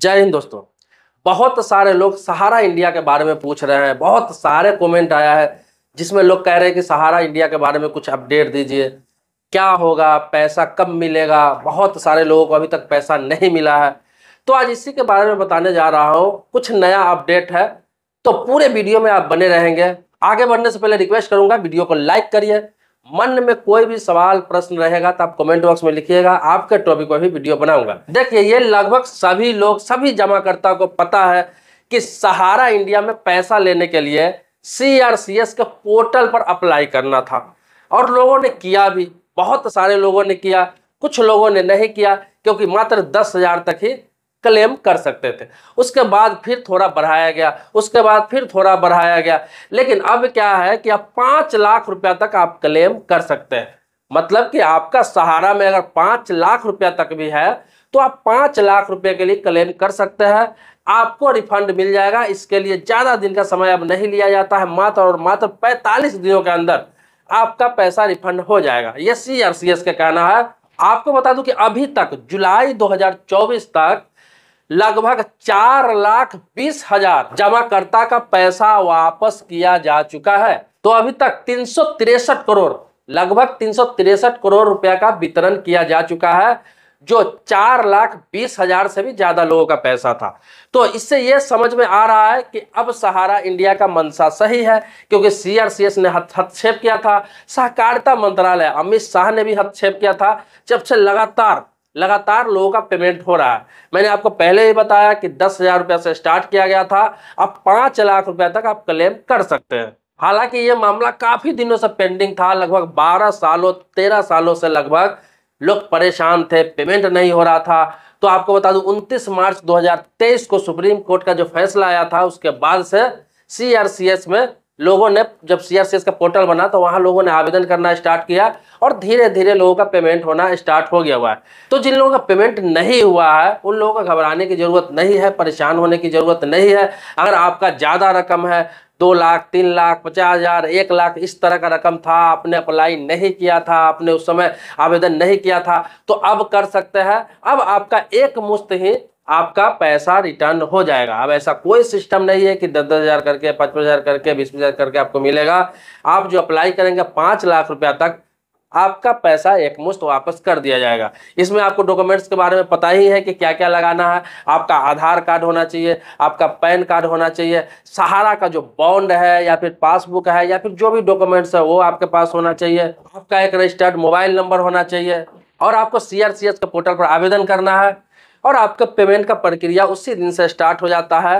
जय हिंद दोस्तों बहुत सारे लोग सहारा इंडिया के बारे में पूछ रहे हैं बहुत सारे कमेंट आया है जिसमें लोग कह रहे हैं कि सहारा इंडिया के बारे में कुछ अपडेट दीजिए क्या होगा पैसा कब मिलेगा बहुत सारे लोगों को अभी तक पैसा नहीं मिला है तो आज इसी के बारे में बताने जा रहा हूँ कुछ नया अपडेट है तो पूरे वीडियो में आप बने रहेंगे आगे बढ़ने से पहले रिक्वेस्ट करूंगा वीडियो को लाइक करिए मन में कोई भी सवाल प्रश्न रहेगा तो आप कमेंट बॉक्स में लिखिएगा आपके टॉपिक पर भी वीडियो बनाऊंगा देखिए ये लगभग सभी लोग सभी जमाकर्ताओं को पता है कि सहारा इंडिया में पैसा लेने के लिए सी के पोर्टल पर अप्लाई करना था और लोगों ने किया भी बहुत सारे लोगों ने किया कुछ लोगों ने नहीं किया क्योंकि मात्र दस हजार तक ही क्लेम कर सकते थे उसके बाद फिर थोड़ा बढ़ाया गया उसके बाद फिर थोड़ा बढ़ाया गया लेकिन अब क्या है कि आप पाँच लाख रुपया तक आप क्लेम कर सकते हैं मतलब कि आपका सहारा में अगर पाँच लाख रुपया तक भी है तो आप पाँच लाख रुपये के लिए क्लेम कर सकते हैं आपको रिफंड मिल जाएगा इसके लिए ज़्यादा दिन का समय अब नहीं लिया जाता है मात्र और मात्र पैंतालीस दिनों के अंदर आपका पैसा रिफंड हो जाएगा ये सी आर सी एस का कहना है आपको बता दूं कि अभी तक जुलाई 2024 तक लगभग चार लाख बीस हजार जमाकर्ता का पैसा वापस किया जा चुका है तो अभी तक तीन करोड़ लगभग तीन करोड़ रुपया का वितरण किया जा चुका है जो चार लाख बीस हजार से भी ज्यादा लोगों का पैसा था तो इससे यह समझ में आ रहा है कि अब सहारा इंडिया का मनसा सही है क्योंकि सीआरसीएस ने हस्तक्षेप किया था सहकारिता मंत्रालय अमित शाह ने भी हस्तक्षेप किया था जब से लगातार लगातार लोगों का पेमेंट हो रहा है मैंने आपको पहले ही बताया कि दस हज़ार रुपये से स्टार्ट किया गया था अब पाँच लाख रुपए तक आप क्लेम कर सकते हैं हालांकि ये मामला काफ़ी दिनों से पेंडिंग था लगभग बारह सालों तेरह सालों से लगभग लोग परेशान थे पेमेंट नहीं हो रहा था तो आपको बता दूं 29 मार्च 2023 को सुप्रीम कोर्ट का जो फैसला आया था उसके बाद से सी में लोगों ने जब सी का पोर्टल बना तो वहाँ लोगों ने आवेदन करना स्टार्ट किया और धीरे धीरे लोगों का पेमेंट होना स्टार्ट हो गया हुआ है तो जिन लोगों का पेमेंट नहीं हुआ है उन लोगों का घबराने की ज़रूरत नहीं है परेशान होने की ज़रूरत नहीं है अगर आपका ज़्यादा रकम है दो लाख तीन लाख पचास हज़ार एक लाख इस तरह का रकम था आपने अप्लाई नहीं किया था आपने उस समय आवेदन नहीं किया था तो अब कर सकते हैं अब आपका एक मुश्त ही आपका पैसा रिटर्न हो जाएगा अब ऐसा कोई सिस्टम नहीं है कि दस दस हज़ार करके पचपन हज़ार करके बीस हज़ार करके आपको मिलेगा आप जो अप्लाई करेंगे पाँच लाख रुपया तक आपका पैसा एकमुश्त वापस कर दिया जाएगा इसमें आपको डॉक्यूमेंट्स के बारे में पता ही है कि क्या क्या लगाना है आपका आधार कार्ड होना चाहिए आपका पैन कार्ड होना चाहिए सहारा का जो बॉन्ड है या फिर पासबुक है या फिर जो भी डॉक्यूमेंट्स है वो आपके पास होना चाहिए आपका एक रजिस्टर्ड मोबाइल नंबर होना चाहिए और आपको सी आर पोर्टल पर आवेदन करना है और आपका पेमेंट का प्रक्रिया उसी दिन से स्टार्ट हो जाता है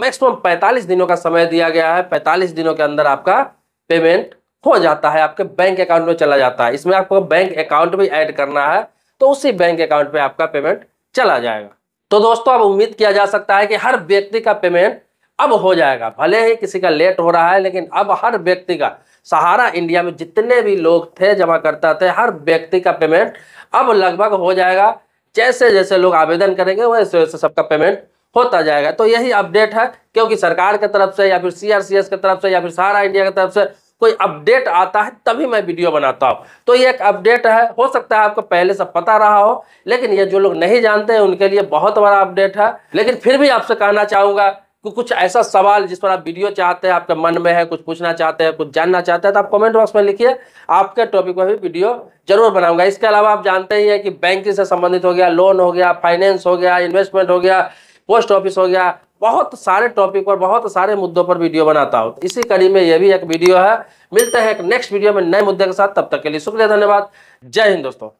मैक्सिमम 45 दिनों का समय दिया गया है 45 दिनों के अंदर आपका पेमेंट हो जाता है आपके बैंक अकाउंट में चला जाता है इसमें आपको बैंक अकाउंट भी ऐड करना है तो उसी बैंक अकाउंट में आपका पेमेंट चला जाएगा तो दोस्तों अब उम्मीद किया जा सकता है कि हर व्यक्ति का पेमेंट अब हो जाएगा भले ही किसी का लेट हो रहा है लेकिन अब हर व्यक्ति का सहारा इंडिया में जितने भी लोग थे जमा करता थे हर व्यक्ति का पेमेंट अब लगभग हो जाएगा जैसे जैसे लोग आवेदन करेंगे वैसे वैसे सबका पेमेंट होता जाएगा तो यही अपडेट है क्योंकि सरकार की तरफ से या फिर सी आर की तरफ से या फिर सारा इंडिया की तरफ से कोई अपडेट आता है तभी मैं वीडियो बनाता हूँ तो ये एक अपडेट है हो सकता है आपको पहले से पता रहा हो लेकिन ये जो लोग नहीं जानते हैं उनके लिए बहुत बड़ा अपडेट है लेकिन फिर भी आपसे कहना चाहूँगा को कुछ ऐसा सवाल जिस पर आप वीडियो चाहते हैं आपके मन में है कुछ पूछना चाहते हैं कुछ जानना चाहते हैं तो आप कमेंट बॉक्स में लिखिए आपके टॉपिक पर भी वीडियो जरूर बनाऊंगा इसके अलावा आप जानते ही हैं कि बैंकिंग से संबंधित हो गया लोन हो गया फाइनेंस हो गया इन्वेस्टमेंट हो गया पोस्ट ऑफिस हो गया बहुत सारे टॉपिक पर बहुत सारे मुद्दों पर वीडियो बनाता हूँ इसी कड़ी में यह भी एक वीडियो है मिलते हैं एक नेक्स्ट वीडियो में नए मुद्दे के साथ तब तक के लिए शुक्रिया धन्यवाद जय हिंद दोस्तों